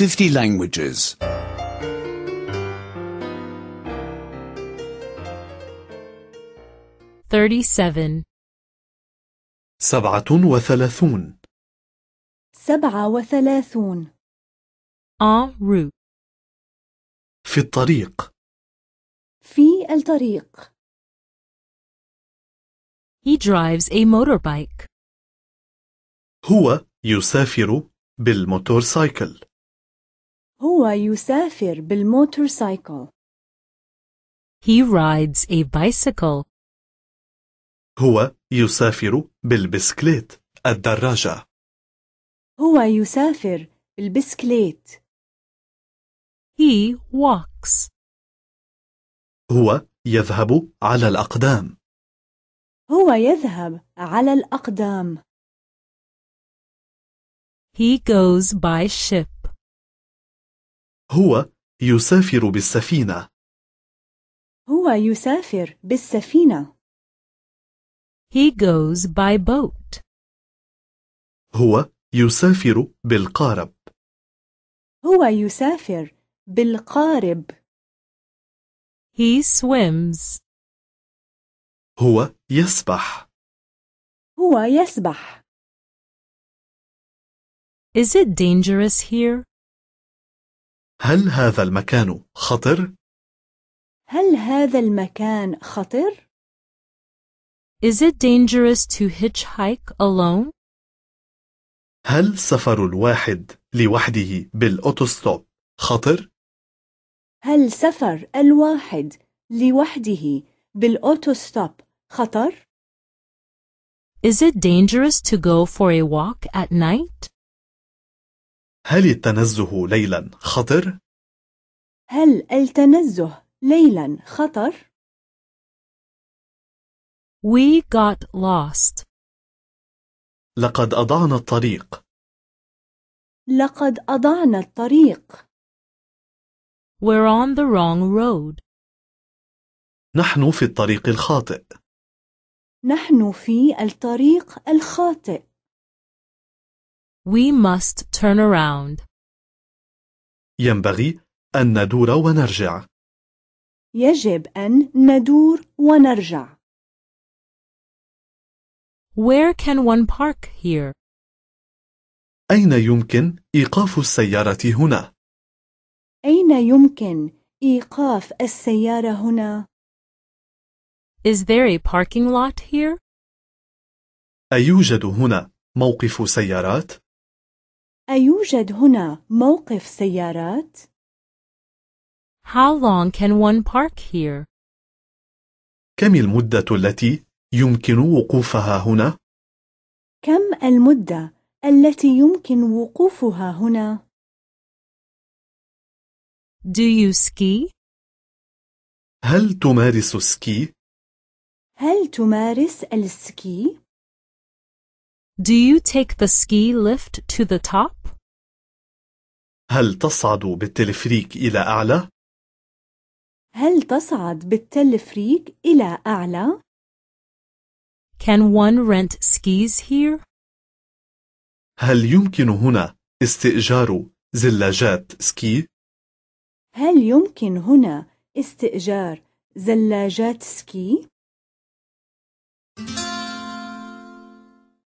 50 languages. 37 37 37 En route في الطريق في الطريق He drives a motorbike. هو يسافر بالموتورسايكل. هو يسافر بالموتورسايكل. He rides a bicycle. هو يسافر بالبسكليت الدراجة. هو يسافر بالبسكليت. He walks. هو يذهب على الأقدام. هو يذهب على الأقدام. He goes by ship. هو يسافر بالسفينة. هو يسافر بالسفينة. He goes by boat. هو يسافر بالقارب. هو يسافر بالقارب. He swims. هو يسبح. هو يسبح. Is it dangerous here? هل هذا المكان خطر؟ هل هذا المكان خطر؟ Is it dangerous to hitchhike alone? هل سفر الواحد لوحده بالأوتوستوب خطر؟ هل سفر الواحد لوحده بالأوتوستوب خطر؟ Is it dangerous to go for a walk at night? هل التنزه ليلا خطر؟ هل التنزه ليلا خطر؟ We got lost. لقد أضعنا الطريق. لقد أضعنا الطريق. We're on the wrong road. نحن في الطريق الخاطئ. نحن في الطريق الخاطئ. We must turn around. ينبغي أن ندور ونرجع. يجب أن ندور ونرجع. Where can one park here? أين يمكن إيقاف السيارة هنا؟ أين يمكن إيقاف السيارة هنا؟ Is there a parking lot here? أيوجد هنا موقف سيارات؟ أيوجد هنا موقف سيارات؟ How long can one park here? كم المدة التي يمكن وقوفها هنا؟ كم المدة التي يمكن وقوفها هنا؟ Do you ski? هل تمارس السكي؟ هل تمارس السكي؟ Do you take the ski lift to the top? هل تصعد بالتلفريك إلى أعلى؟ هل تصعد بالتلفريك إلى أعلى؟ Can one rent skis here? هل يمكن هنا استئجار زلاجات سكي؟ هل يمكن هنا استئجار زلاجات سكي؟